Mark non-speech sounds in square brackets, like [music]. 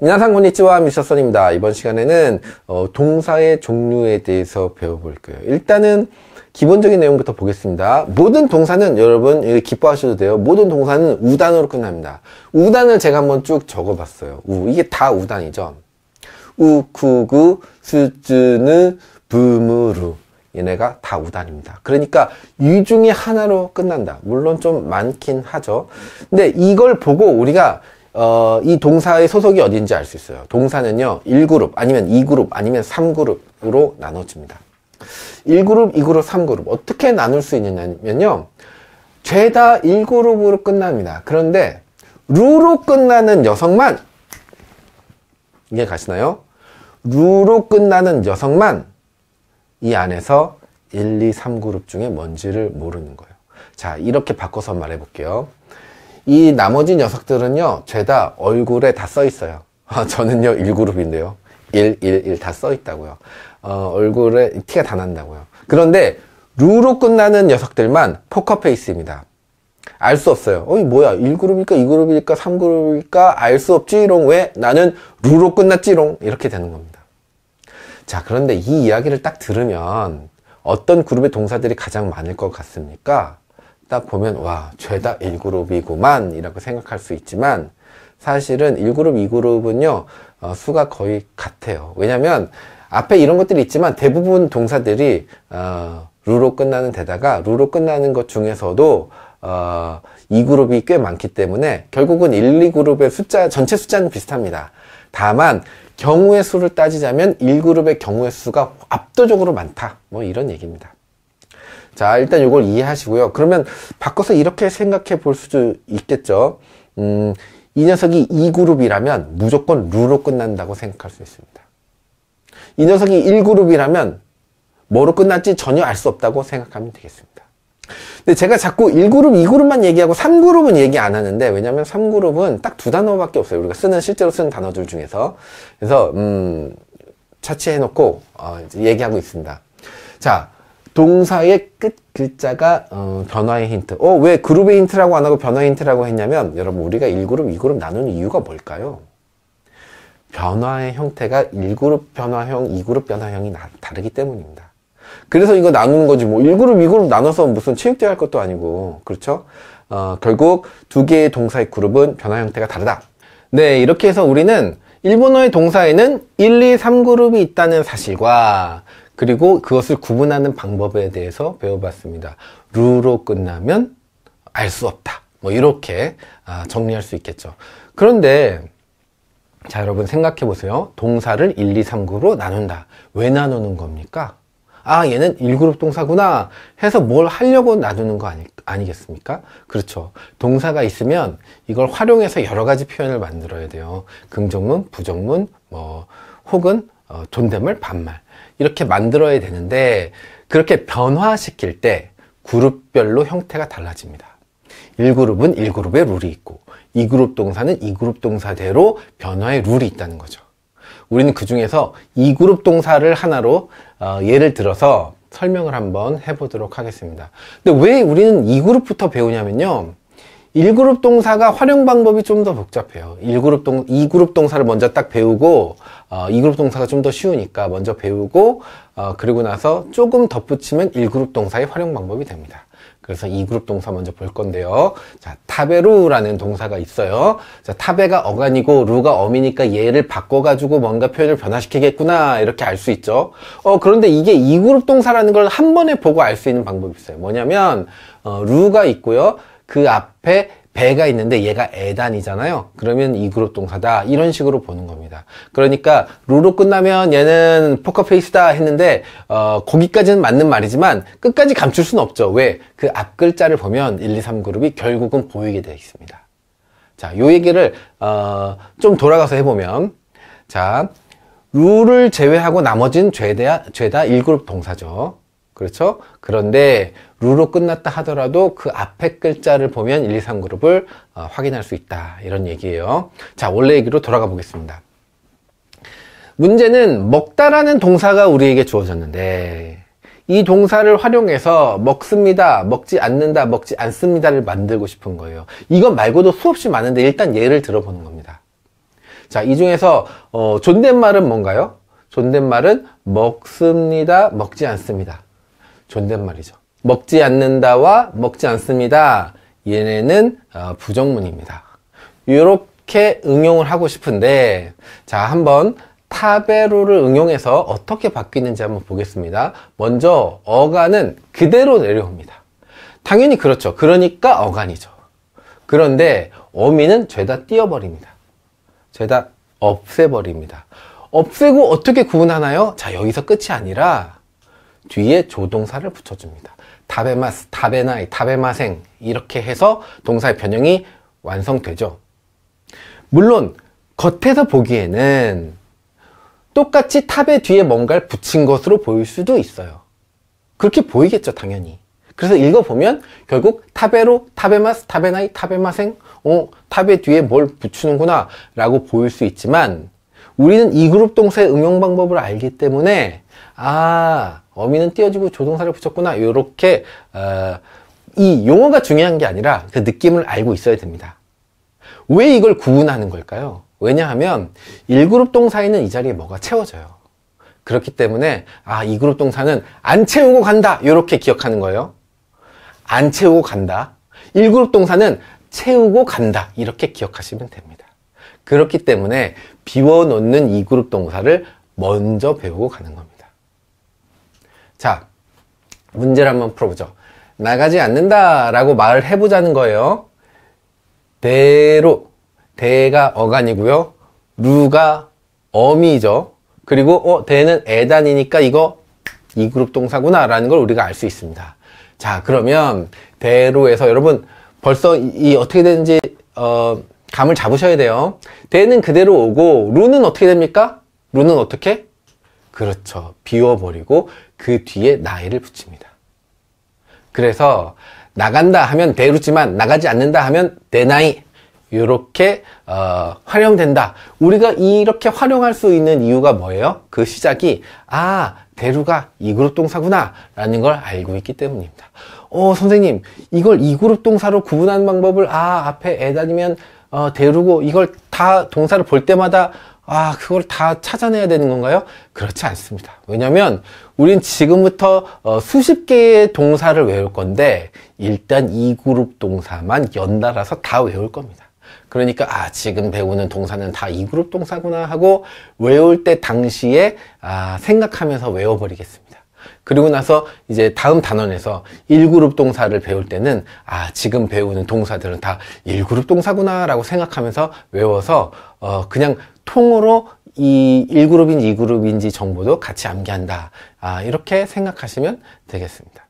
미나상 곤니치와 미사선입니다. 이번 시간에는 어, 동사의 종류에 대해서 배워볼 거예요. 일단은 기본적인 내용부터 보겠습니다. 모든 동사는 여러분 기뻐하셔도 돼요. 모든 동사는 우단으로 끝납니다. 우단을 제가 한번 쭉 적어봤어요. 우 이게 다 우단이죠. 우쿠구 스즈느 부무루 얘네가 다 우단입니다. 그러니까 이 중에 하나로 끝난다. 물론 좀 많긴 하죠. 근데 이걸 보고 우리가 어, 이 동사의 소속이 어딘지 알 수 있어요. 동사는요, 1그룹, 아니면 2그룹, 아니면 3그룹으로 나눠집니다. 1그룹, 2그룹, 3그룹. 어떻게 나눌 수 있느냐면요, 죄다 1그룹으로 끝납니다. 그런데, 루로 끝나는 여성만 이게 가시나요? 루로 끝나는 여성만 이 안에서 1, 2, 3그룹 중에 뭔지를 모르는 거예요. 자, 이렇게 바꿔서 말해 볼게요. 이 나머지 녀석들은요, 죄다 얼굴에 다 써 있어요. [laughs] 아, 저는요, 1그룹인데요. 1, 1, 1 다 써 있다고요. 어, 얼굴에 티가 다 난다고요. 그런데 루로 끝나는 녀석들만 포커페이스입니다. 알 수 없어요. 어이 뭐야 1그룹일까 2그룹일까 3그룹일까 알 수 없지롱 왜 나는 루로 끝났지롱 이렇게 되는 겁니다. 자 그런데 이 이야기를 딱 들으면 어떤 그룹의 동사들이 가장 많을 것 같습니까? 딱 보면 와 죄다 1그룹이구만 이라고 생각할 수 있지만 사실은 1그룹 2그룹은요 어, 수가 거의 같아요 왜냐면 앞에 이런 것들이 있지만 대부분 동사들이 어, 루로 끝나는 데다가 루로 끝나는 것 중에서도 어, 2그룹이 꽤 많기 때문에 결국은 1, 2그룹의 숫자 전체 숫자는 비슷합니다 다만 경우의 수를 따지자면 1그룹의 경우의 수가 압도적으로 많다 뭐 이런 얘기입니다 자 일단 이걸 이해하시고요 그러면 바꿔서 이렇게 생각해 볼 수도 있겠죠 음, 이 녀석이 2그룹이라면 무조건 루로 끝난다고 생각할 수 있습니다 이 녀석이 1그룹이라면 뭐로 끝날지 전혀 알 수 없다고 생각하면 되겠습니다 근데 제가 자꾸 1그룹, 2그룹만 얘기하고 3그룹은 얘기 안 하는데 왜냐면 3그룹은 딱 두 단어밖에 없어요. 우리가 쓰는 실제로 쓰는 단어들 중에서. 그래서 음 차치해 놓고 어, 얘기하고 있습니다. 자, 동사의 끝 글자가 어, 변화의 힌트. 어, 왜 그룹의 힌트라고 안 하고 변화의 힌트라고 했냐면 여러분 우리가 1그룹, 2그룹 나누는 이유가 뭘까요? 변화의 형태가 1그룹 변화형, 2그룹 변화형이 다르기 때문입니다. 그래서 이거 나누는 거지 뭐 1그룹 2그룹 나눠서 무슨 체육대할 것도 아니고 그렇죠 어, 결국 두 개의 동사의 그룹은 변화 형태가 다르다 네 이렇게 해서 우리는 일본어의 동사에는 1, 2, 3그룹이 있다는 사실과 그리고 그것을 구분하는 방법에 대해서 배워봤습니다 루로 끝나면 알 수 없다 뭐 이렇게 아, 정리할 수 있겠죠 그런데 자 여러분 생각해 보세요 동사를 1, 2, 3그룹으로 나눈다 왜 나누는 겁니까? 아 얘는 1그룹 동사구나 해서 뭘 하려고 놔두는 거 아니, 아니겠습니까? 그렇죠. 동사가 있으면 이걸 활용해서 여러 가지 표현을 만들어야 돼요. 긍정문, 부정문, 뭐 혹은 어, 존댓말, 반말 이렇게 만들어야 되는데 그렇게 변화시킬 때 그룹별로 형태가 달라집니다. 1그룹은 1그룹의 룰이 있고 2그룹 동사는 2그룹 동사대로 변화의 룰이 있다는 거죠. 우리는 그 중에서 이 그룹 동사를 하나로 어, 예를 들어서 설명을 한번 해보도록 하겠습니다. 근데 왜 우리는 이 그룹부터 배우냐면요. 1그룹 동사가 활용 방법이 좀 더 복잡해요. 1그룹 동, 2그룹 동사를 먼저 딱 배우고, 어, 2그룹 동사가 좀 더 쉬우니까 먼저 배우고, 어, 그리고 나서 조금 덧붙이면 1그룹 동사의 활용 방법이 됩니다. 그래서 이 그룹 동사 먼저 볼 건데요. 자, 타베루라는 동사가 있어요. 자, 타베가 어간이고 루가 어미니까 얘를 바꿔가지고 뭔가 표현을 변화시키겠구나 이렇게 알 수 있죠. 어, 그런데 이게 이 그룹 동사라는 걸 한 번에 보고 알 수 있는 방법이 있어요. 뭐냐면 어, 루가 있고요. 그 앞에 배가 있는데 얘가 애단이잖아요. 그러면 이그룹 동사다. 이런 식으로 보는 겁니다. 그러니까 루로 끝나면 얘는 포커페이스다 했는데 어, 거기까지는 맞는 말이지만 끝까지 감출 수는 없죠. 왜? 그앞 글자를 보면 1, 2, 3그룹이 결국은 보이게 되어 있습니다. 자, 요 얘기를 어, 좀 돌아가서 해보면 자, 룰을 제외하고 나머지는 죄다, 죄다 1그룹 동사죠. 그렇죠? 그런데 루로 끝났다 하더라도 그 앞에 글자를 보면 1, 2, 3 그룹을 어, 확인할 수 있다. 이런 얘기예요. 자, 원래 얘기로 돌아가 보겠습니다. 문제는 먹다라는 동사가 우리에게 주어졌는데 이 동사를 활용해서 먹습니다, 먹지 않는다, 먹지 않습니다를 만들고 싶은 거예요. 이것 말고도 수없이 많은데 일단 예를 들어보는 겁니다. 자, 이 중에서 어, 존댓말은 뭔가요? 존댓말은 먹습니다, 먹지 않습니다. 존댓말이죠. 먹지 않는다와 먹지 않습니다. 얘네는 어, 부정문입니다. 이렇게 응용을 하고 싶은데 자 한번 타베로를 응용해서 어떻게 바뀌는지 한번 보겠습니다. 먼저 어간은 그대로 내려옵니다. 당연히 그렇죠. 그러니까 어간이죠. 그런데 어미는 죄다 띄어버립니다. 죄다 없애버립니다. 없애고 어떻게 구분하나요? 자 여기서 끝이 아니라 뒤에 조동사를 붙여줍니다. 다베마스, 다베나이, 다베마생 이렇게 해서 동사의 변형이 완성되죠. 물론 겉에서 보기에는 똑같이 탑의 뒤에 뭔가를 붙인 것으로 보일 수도 있어요. 그렇게 보이겠죠, 당연히. 그래서 읽어보면 결국 타베로, 타베마스, 타베나이, 타베마생, 어, 타베 뒤에 뭘 붙이는구나 라고 보일 수 있지만 우리는 이 그룹 동사의 응용 방법을 알기 때문에 아 어미는 띄어지고 조동사를 붙였구나 이렇게 어, 이 용어가 중요한 게 아니라 그 느낌을 알고 있어야 됩니다. 왜 이걸 구분하는 걸까요? 왜냐하면 1그룹 동사에는 이 자리에 뭐가 채워져요. 그렇기 때문에 아 2그룹 동사는 안 채우고 간다 이렇게 기억하는 거예요. 안 채우고 간다. 1그룹 동사는 채우고 간다 이렇게 기억하시면 됩니다. 그렇기 때문에 비워놓는 2그룹 동사를 먼저 배우고 가는 겁니다. 자, 문제를 한번 풀어보죠. 나가지 않는다 라고 말을 해보자는 거예요. 대로, 대가 어간이고요. 루가 어미죠. 그리고 어, 대는 애단이니까 이거 이그룹 동사구나 라는 걸 우리가 알 수 있습니다. 자, 그러면 대로에서 여러분 벌써 이, 이 어떻게 되는지 어, 감을 잡으셔야 돼요. 대는 그대로 오고 루는 어떻게 됩니까? 루는 어떻게? 그렇죠. 비워버리고 그 뒤에 나이를 붙입니다. 그래서 나간다 하면 대루지만 나가지 않는다 하면 내 나이 이렇게 어, 활용된다. 우리가 이렇게 활용할 수 있는 이유가 뭐예요? 그 시작이 아 대루가 이그룹 동사구나 라는 걸 알고 있기 때문입니다. 어 선생님 이걸 이그룹 동사로 구분하는 방법을 아 앞에 애다니면 어, 대루고 이걸 다 동사를 볼 때마다 아 그걸 다 찾아내야 되는 건가요? 그렇지 않습니다 왜냐면 우린 지금부터 어, 수십 개의 동사를 외울 건데 일단 이 그룹 동사만 연달아서 다 외울 겁니다 그러니까 아 지금 배우는 동사는 다 이 그룹 동사구나 하고 외울 때 당시에 아, 생각하면서 외워버리겠습니다 그리고 나서 이제 다음 단원에서 1그룹 동사를 배울 때는 아 지금 배우는 동사들은 다 1그룹 동사구나 라고 생각하면서 외워서 어 그냥 통으로 이 1그룹인지 2그룹인지 정보도 같이 암기한다. 아, 이렇게 생각하시면 되겠습니다.